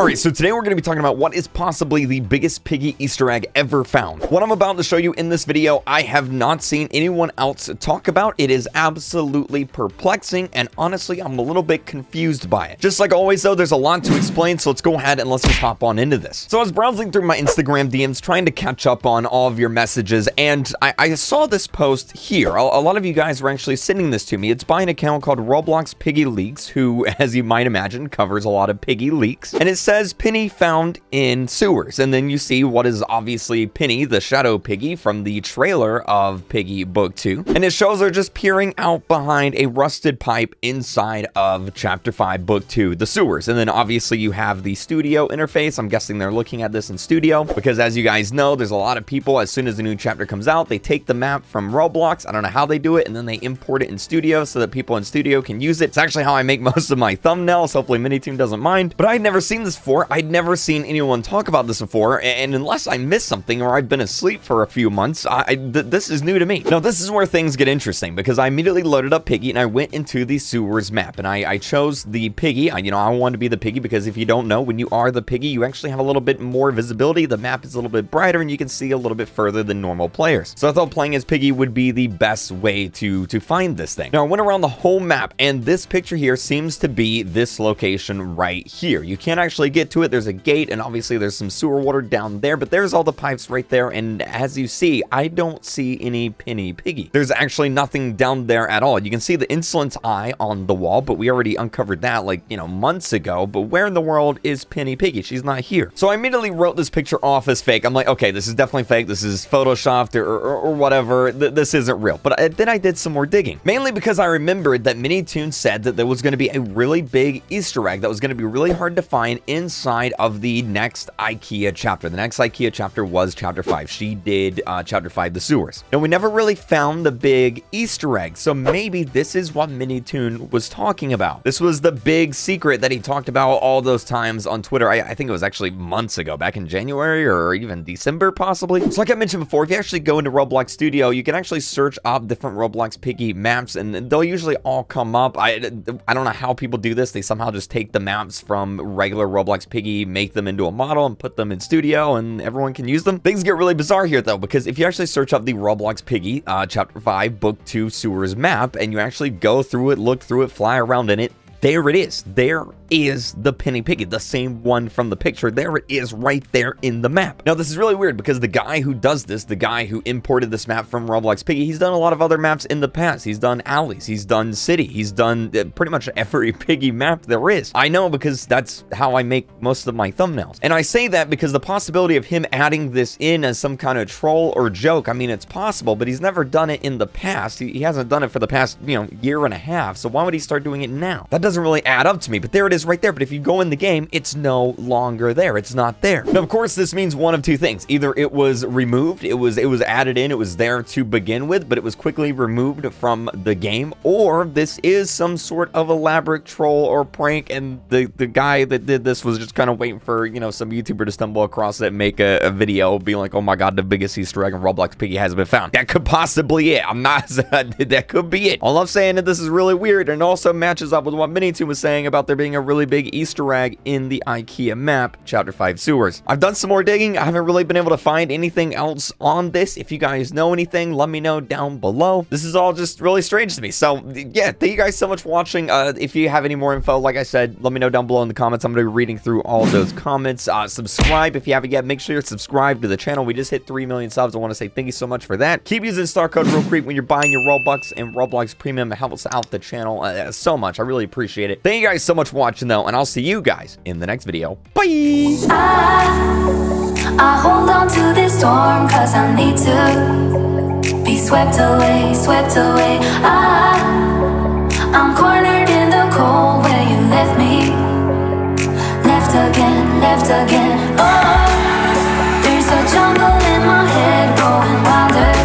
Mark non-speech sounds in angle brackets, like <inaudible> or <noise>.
Alright, so today we're going to be talking about what is possibly the biggest piggy easter egg ever found. What I'm about to show you in this video, I have not seen anyone else talk about. It is absolutely perplexing, and honestly, I'm a little bit confused by it. Just like always though, there's a lot to explain, so let's go ahead and let's just hop on into this. So I was browsing through my Instagram DMs trying to catch up on all of your messages, and I, I saw this post here. A, a lot of you guys were actually sending this to me. It's by an account called Roblox Piggy Leaks, who, <laughs> as you might imagine, covers a lot of piggy leaks, and it's says Penny found in sewers. And then you see what is obviously Penny, the shadow piggy from the trailer of Piggy Book 2. And it shows her just peering out behind a rusted pipe inside of Chapter 5, Book 2, the sewers. And then obviously you have the studio interface. I'm guessing they're looking at this in studio because as you guys know, there's a lot of people, as soon as the new chapter comes out, they take the map from Roblox. I don't know how they do it. And then they import it in studio so that people in studio can use it. It's actually how I make <laughs> most of my thumbnails. Hopefully Miniteam doesn't mind. But I had never seen this I'd never seen anyone talk about this before, and unless I missed something or I've been asleep for a few months, I, th this is new to me. Now, this is where things get interesting, because I immediately loaded up Piggy and I went into the sewers map, and I, I chose the Piggy. I, you know, I wanted to be the Piggy because if you don't know, when you are the Piggy, you actually have a little bit more visibility. The map is a little bit brighter, and you can see a little bit further than normal players. So I thought playing as Piggy would be the best way to, to find this thing. Now, I went around the whole map, and this picture here seems to be this location right here. You can't actually get to it, there's a gate, and obviously there's some sewer water down there, but there's all the pipes right there, and as you see, I don't see any Penny Piggy. There's actually nothing down there at all. You can see the insolence Eye on the wall, but we already uncovered that, like, you know, months ago, but where in the world is Penny Piggy? She's not here. So I immediately wrote this picture off as fake. I'm like, okay, this is definitely fake, this is photoshopped or, or, or whatever, Th this isn't real. But I, then I did some more digging, mainly because I remembered that Minitoon said that there was going to be a really big Easter egg that was going to be really hard to find inside of the next IKEA chapter. The next IKEA chapter was chapter 5. She did uh, chapter 5, the sewers. Now, we never really found the big Easter egg, so maybe this is what Minitoon was talking about. This was the big secret that he talked about all those times on Twitter. I, I think it was actually months ago, back in January or even December, possibly. So like I mentioned before, if you actually go into Roblox Studio, you can actually search up different Roblox Piggy maps, and they'll usually all come up. I, I don't know how people do this. They somehow just take the maps from regular Roblox Roblox Piggy, make them into a model and put them in studio and everyone can use them. Things get really bizarre here though, because if you actually search up the Roblox Piggy, uh, chapter 5, book 2, sewers map, and you actually go through it, look through it, fly around in it, there it is. There is the Penny Piggy, the same one from the picture. There it is right there in the map. Now, this is really weird because the guy who does this, the guy who imported this map from Roblox Piggy, he's done a lot of other maps in the past. He's done alleys, he's done city, he's done uh, pretty much every <laughs> Piggy map there is. I know because that's how I make most of my thumbnails. And I say that because the possibility of him adding this in as some kind of troll or joke, I mean, it's possible, but he's never done it in the past. He, he hasn't done it for the past, you know, year and a half. So why would he start doing it now? That doesn't really add up to me, but there it is is right there, but if you go in the game, it's no longer there. It's not there. Now, of course, this means one of two things. Either it was removed, it was it was added in, it was there to begin with, but it was quickly removed from the game, or this is some sort of elaborate troll or prank, and the, the guy that did this was just kind of waiting for, you know, some YouTuber to stumble across it and make a, a video being like, oh my god, the biggest Easter egg in Roblox Piggy has been found. That could possibly it. I'm not, <laughs> that could be it. All I'm saying is this is really weird and also matches up with what Minitune was saying about there being a really big Easter egg in the IKEA map, Chapter 5 Sewers. I've done some more digging. I haven't really been able to find anything else on this. If you guys know anything, let me know down below. This is all just really strange to me. So, yeah, thank you guys so much for watching. Uh, if you have any more info, like I said, let me know down below in the comments. I'm going to be reading through all those comments. Uh, subscribe if you haven't yet. Make sure you're subscribed to the channel. We just hit 3 million subs. I want to say thank you so much for that. Keep using star code Real quick when you're buying your Robux and Roblox Premium. It helps out the channel uh, so much. I really appreciate it. Thank you guys so much for watching watching, though, and I'll see you guys in the next video. Bye! I, I hold on to this storm cause I need to be swept away, swept away. I, I'm cornered in the cold where you left me. Left again, left again. Oh.